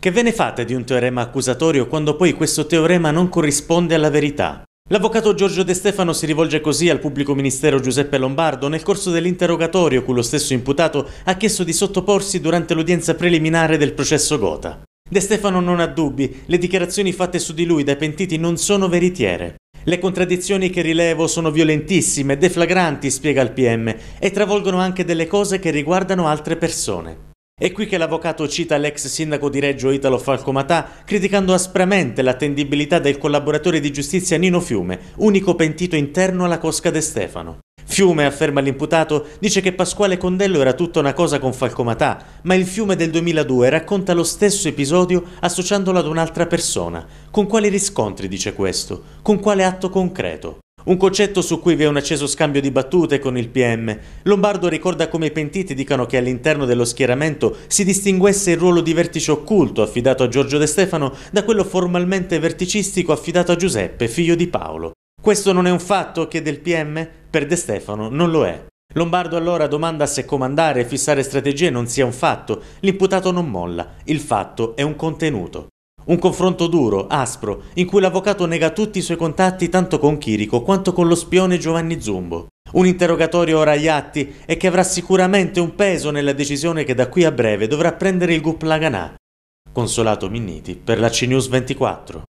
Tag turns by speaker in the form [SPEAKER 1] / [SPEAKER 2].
[SPEAKER 1] Che ve ne fate di un teorema accusatorio quando poi questo teorema non corrisponde alla verità? L'avvocato Giorgio De Stefano si rivolge così al pubblico ministero Giuseppe Lombardo nel corso dell'interrogatorio cui lo stesso imputato ha chiesto di sottoporsi durante l'udienza preliminare del processo Gota. De Stefano non ha dubbi, le dichiarazioni fatte su di lui dai pentiti non sono veritiere. Le contraddizioni che rilevo sono violentissime, deflagranti, spiega il PM, e travolgono anche delle cose che riguardano altre persone. È qui che l'avvocato cita l'ex sindaco di Reggio Italo Falcomatà, criticando aspramente l'attendibilità del collaboratore di giustizia Nino Fiume, unico pentito interno alla Cosca De Stefano. Fiume, afferma l'imputato, dice che Pasquale Condello era tutta una cosa con Falcomatà, ma il Fiume del 2002 racconta lo stesso episodio associandolo ad un'altra persona. Con quali riscontri dice questo? Con quale atto concreto? Un concetto su cui vi è un acceso scambio di battute con il PM. Lombardo ricorda come i pentiti dicano che all'interno dello schieramento si distinguesse il ruolo di vertice occulto affidato a Giorgio De Stefano da quello formalmente verticistico affidato a Giuseppe, figlio di Paolo. Questo non è un fatto che del PM? Per De Stefano non lo è. Lombardo allora domanda se comandare e fissare strategie non sia un fatto. L'imputato non molla, il fatto è un contenuto. Un confronto duro, aspro, in cui l'avvocato nega tutti i suoi contatti tanto con Chirico quanto con lo spione Giovanni Zumbo. Un interrogatorio ora agli atti e che avrà sicuramente un peso nella decisione che da qui a breve dovrà prendere il Laganà. Consolato Minniti per la CNews 24.